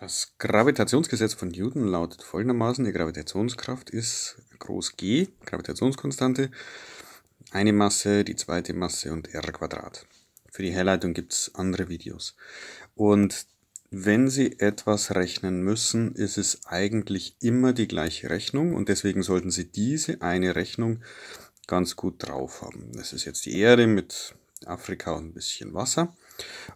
Das Gravitationsgesetz von Newton lautet folgendermaßen, die Gravitationskraft ist groß G, Gravitationskonstante, eine Masse, die zweite Masse und R Quadrat. Für die Herleitung gibt es andere Videos. Und wenn Sie etwas rechnen müssen, ist es eigentlich immer die gleiche Rechnung und deswegen sollten Sie diese eine Rechnung ganz gut drauf haben. Das ist jetzt die Erde mit Afrika und ein bisschen Wasser.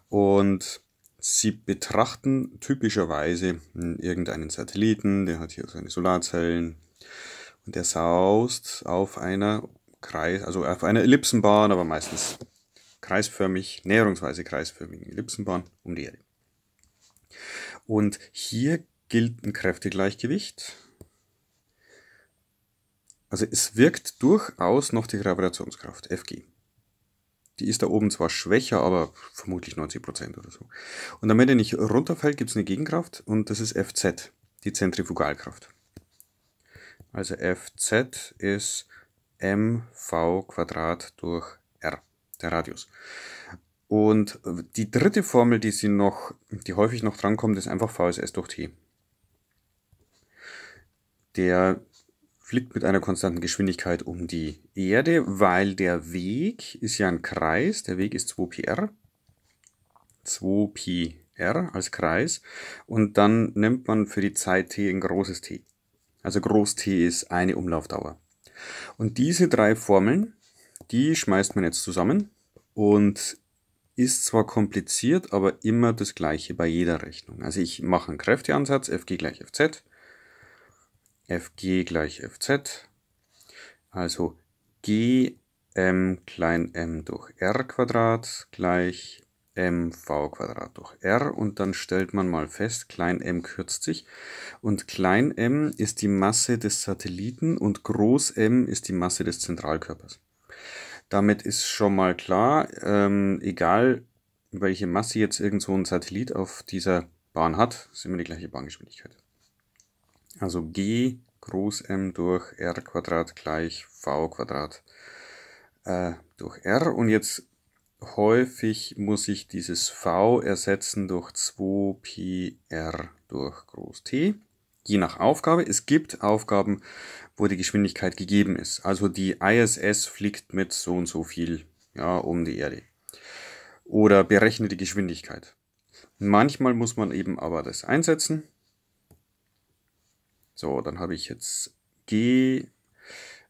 Und Sie betrachten typischerweise hm, irgendeinen Satelliten, der hat hier seine Solarzellen und der saust auf einer Kreis, also auf einer Ellipsenbahn, aber meistens kreisförmig, näherungsweise kreisförmigen Ellipsenbahn um die Erde. Und hier gilt ein Kräftegleichgewicht. Also es wirkt durchaus noch die Gravitationskraft, Fg. Die ist da oben zwar schwächer, aber vermutlich 90% oder so. Und damit er nicht runterfällt, gibt es eine Gegenkraft und das ist Fz, die Zentrifugalkraft. Also Fz ist mv Quadrat durch r, der Radius. Und die dritte Formel, die sie noch, die häufig noch drankommt, ist einfach Vss durch t. Der fliegt mit einer konstanten Geschwindigkeit um die Erde, weil der Weg ist ja ein Kreis. Der Weg ist 2πr. 2πr als Kreis. Und dann nimmt man für die Zeit t ein großes t. Also groß t ist eine Umlaufdauer. Und diese drei Formeln, die schmeißt man jetzt zusammen und ist zwar kompliziert, aber immer das gleiche bei jeder Rechnung. Also ich mache einen Kräfteansatz, Fg gleich Fz fg gleich fz. Also gm klein m durch r Quadrat gleich mv Quadrat durch r und dann stellt man mal fest, klein m kürzt sich und klein m ist die Masse des Satelliten und groß m ist die Masse des Zentralkörpers. Damit ist schon mal klar, ähm, egal welche Masse jetzt irgend so ein Satellit auf dieser Bahn hat, sind wir die gleiche Bahngeschwindigkeit. Also g groß m durch r Quadrat gleich v Quadrat äh, durch r. Und jetzt häufig muss ich dieses v ersetzen durch 2πr durch groß T. Je nach Aufgabe. Es gibt Aufgaben, wo die Geschwindigkeit gegeben ist. Also die ISS fliegt mit so und so viel ja, um die Erde. Oder berechne die Geschwindigkeit. Manchmal muss man eben aber das einsetzen so, dann habe ich jetzt G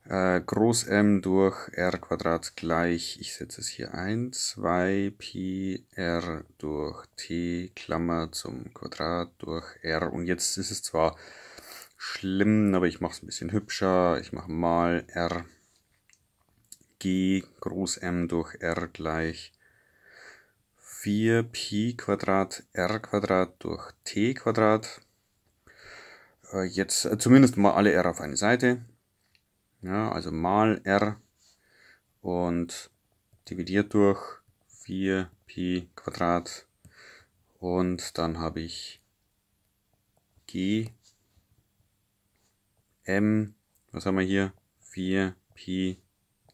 äh, groß M durch R Quadrat gleich, ich setze es hier ein, 2 Pi R durch T Klammer zum Quadrat durch R. Und jetzt ist es zwar schlimm, aber ich mache es ein bisschen hübscher. Ich mache mal R G groß M durch R gleich 4 Pi Quadrat R Quadrat durch T Quadrat äh, jetzt äh, zumindest mal alle R auf eine Seite. Ja, also mal R und dividiert durch 4pi Quadrat und dann habe ich g m, was haben wir hier? 4pi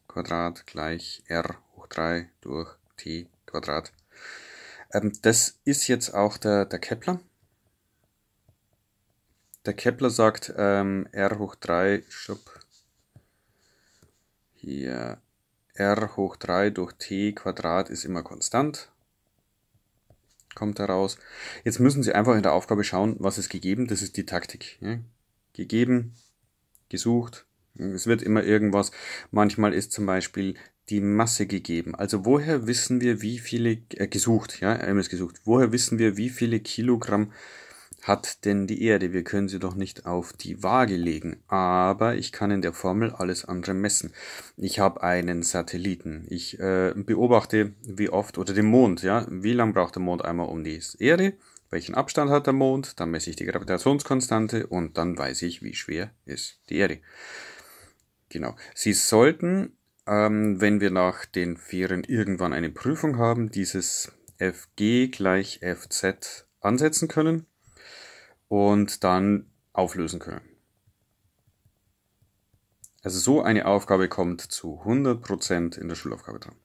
Quadrat gleich r hoch 3 durch t Quadrat. Ähm, das ist jetzt auch der, der Kepler. Der Kepler sagt ähm, r hoch 3, schupp, hier r hoch 3 durch t Quadrat ist immer konstant. Kommt heraus. Jetzt müssen Sie einfach in der Aufgabe schauen, was ist gegeben. Das ist die Taktik. Ja? Gegeben, gesucht. Es wird immer irgendwas. Manchmal ist zum Beispiel die Masse gegeben. Also woher wissen wir, wie viele äh, gesucht, ja, ist gesucht. Woher wissen wir, wie viele Kilogramm hat denn die Erde? Wir können sie doch nicht auf die Waage legen. Aber ich kann in der Formel alles andere messen. Ich habe einen Satelliten. Ich äh, beobachte, wie oft, oder den Mond, ja. Wie lang braucht der Mond einmal um die Erde? Welchen Abstand hat der Mond? Dann messe ich die Gravitationskonstante und dann weiß ich, wie schwer ist die Erde. Genau. Sie sollten, ähm, wenn wir nach den Ferien irgendwann eine Prüfung haben, dieses FG gleich FZ ansetzen können und dann auflösen können. Also so eine Aufgabe kommt zu 100% in der Schulaufgabe dran.